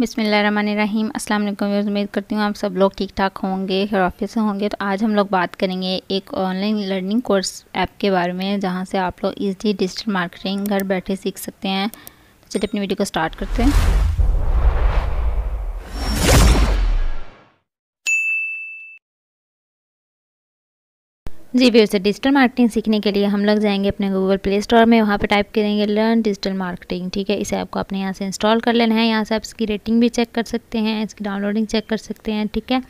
बसमीम अस्सलाम वालेकुम उम्मीद करती हूँ आप सब लोग ठीक ठाक होंगे ऑफिस से होंगे तो आज हम लोग बात करेंगे एक ऑनलाइन लर्निंग कोर्स ऐप के बारे में जहाँ से आप लोग इजीली डिजिटल मार्केटिंग घर बैठे सीख सकते हैं तो चलिए अपनी वीडियो को स्टार्ट करते हैं जी व्यू से डिजिटल मार्केटिंग सीखने के लिए हम लोग जाएंगे अपने गूगल प्ले स्टोर में वहाँ पे टाइप करेंगे लर्न डिजिटल मार्केटिंग ठीक है इसे आपको अपने यहाँ से इंस्टॉल कर लेना है यहाँ से आप इसकी रेटिंग भी चेक कर सकते हैं इसकी डाउनलोडिंग चेक कर सकते हैं ठीक है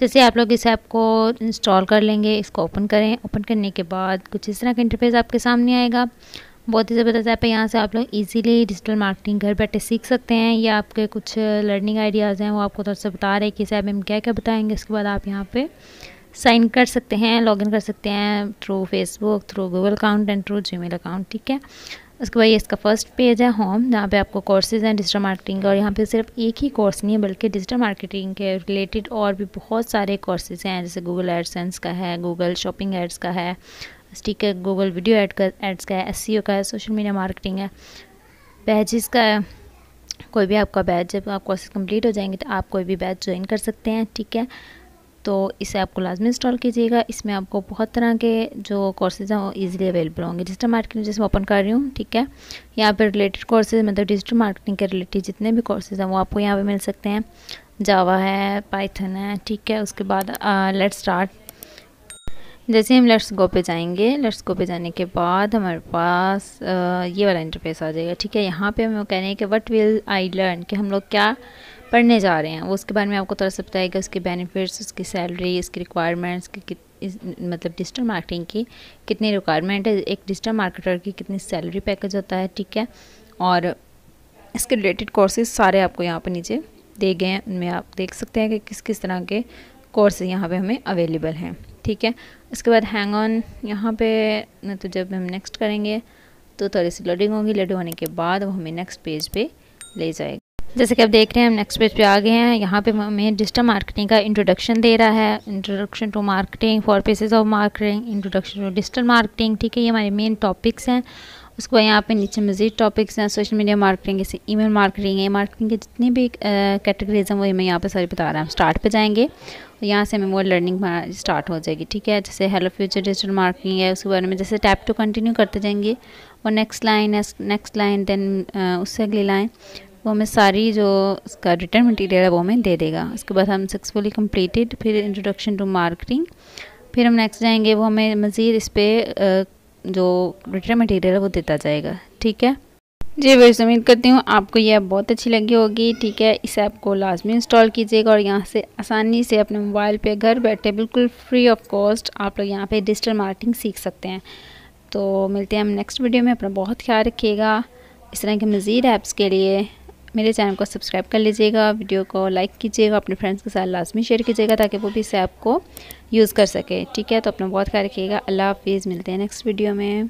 जैसे आप लोग इस ऐप को इंस्टॉल कर लेंगे इसको ओपन करें ओपन करने के बाद कुछ इस तरह का इंटरफेस आपके सामने आएगा बहुत ही ज़बरदस्त ऐप है यहाँ से आप लोग इजीली डिजिटल मार्केटिंग घर बैठे सीख सकते हैं या आपके कुछ लर्निंग आइडियाज़ हैं वो आपको थोड़ा सा बता रहे हैं कि इस ऐप में हम क्या क्या बताएंगे इसके बाद आप यहाँ पर साइन कर सकते हैं लॉगिन कर सकते हैं through Facebook through Google account and through G account ठीक है उसके बाद ये इसका फर्स्ट पेज है होम जहाँ पे आपको कोर्सेज हैं डिजिटल मार्केटिंग और यहाँ पे सिर्फ एक ही कोर्स नहीं है बल्कि डिजिटल मार्केटिंग के रिलेटेड और भी बहुत सारे कोर्सेज हैं जैसे गूगल एडसेंस का है गूगल शॉपिंग एड्स का है है गूगल वीडियो एड का एड्स का है एस e का है सोशल मीडिया मार्केटिंग है बैजेस का है कोई भी आपका बैच जब आप कोर्सेज कंप्लीट हो जाएंगे तो आप कोई भी बैच ज्वाइन कर सकते हैं ठीक है तो इसे आपको लाजमी इंस्टॉल कीजिएगा इसमें आपको बहुत तरह के जो कोर्सेज़ हैं वो ईज़िली अवेलेबल होंगे डिजिटल मार्केटिंग जैसे मैं ओपन कर रही हूँ ठीक है यहाँ पर रिलेटेड कोर्सेज मतलब डिजिटल मार्केटिंग के रिलेटेड जितने भी कोर्सेज़ हैं वो आपको यहाँ पर मिल सकते हैं जावा है पाइथन है ठीक है उसके बाद लेट्स स्टार्ट जैसे हम लेट्स गो पे जाएंगे लेट्स गो पे जाने के बाद हमारे पास आ, ये वाला इंटरफेस आ जाएगा ठीक है यहाँ पे हम कह रहे हैं कि वट विल आई लर्न कि हम लोग क्या पढ़ने जा रहे हैं वो उसके बारे में आपको थोड़ा सा बताएगा उसके बेनिफिट्स उसकी सैलरी इसकी रिक्वायरमेंट्स की कित मतलब डिजिटल मार्केटिंग की कितनी रिक्वायरमेंट है एक डिजिटल मार्केटर की कितनी सैलरी पैकेज होता है ठीक है और इसके रिलेटेड कोर्सेज सारे आपको यहाँ पर नीचे दे गए हैं उनमें आप देख सकते हैं कि किस किस तरह के कोर्स यहाँ पे हमें अवेलेबल हैं ठीक है इसके बाद हैंग ऑन यहाँ पे तो जब हम नेक्स्ट करेंगे तो थोड़ी सी लोडिंग होगी लोडिंग होने के बाद वो हमें नेक्स्ट पेज पे ले जाएगा जैसे कि आप देख रहे हैं हम नेक्स्ट पेज पे आ गए हैं यहाँ पे हमें डिजिटल मार्केटिंग का इंट्रोडक्शन दे रहा है introduction to marketing for phases of marketing introduction to digital marketing ठीक है ये हमारे मेन टॉपिक्स हैं उसको यहाँ पे नीचे मज़ीद टॉपिक्स हैं सोशल मीडिया मार्केटिंग जैसे मेल मार्केटिंग है मार्केटिंग के जितने भी कैटेगरीज हैं वो मैं यहाँ पर सारी बता रहा हैं स्टार्ट पर जाएंगे और यहाँ से हमें वो लर्निंग स्टार्ट हो जाएगी ठीक है जैसे हेलो फ्यूचर डिजिटल मार्केटिंग है उसके बारे में जैसे टैप टू कंटिन्यू करते जाएंगे और next line next line then उससे अगली लाइन वो हमें सारी जो उसका रिटर्न मटेरियल है वो हमें दे देगा उसके बाद हम सक्सेसफुली कम्प्लीटेड फिर इंट्रोडक्शन टू मार्केटिंग फिर हम नेक्स्ट जाएंगे वो हमें मज़ीद इस पर जो रिटर्न मटेरियल है वो देता जाएगा ठीक है जी वैसे उम्मीद करती हूँ आपको यह ऐप बहुत अच्छी लगी होगी ठीक है इस ऐप को लाजमी इंस्टॉल कीजिएगा और यहाँ से आसानी से अपने मोबाइल पे घर बैठे बिल्कुल फ्री ऑफ कॉस्ट आप लोग यहाँ पे डिजिटल मार्केटिंग सीख सकते हैं तो मिलते हैं हम नेक्स्ट वीडियो में अपना बहुत ख्याल रखिएगा इस तरह के मज़ीद ऐप्स के लिए मेरे चैनल को सब्सक्राइब कर लीजिएगा वीडियो को लाइक कीजिएगा अपने फ्रेंड्स के साथ लाजमी शेयर कीजिएगा ताकि वो भी इस ऐप को यूज़ कर सके ठीक है तो अपना बहुत ख्याल रखिएगा अल्लाह हाफिज़ मिलते हैं नेक्स्ट वीडियो में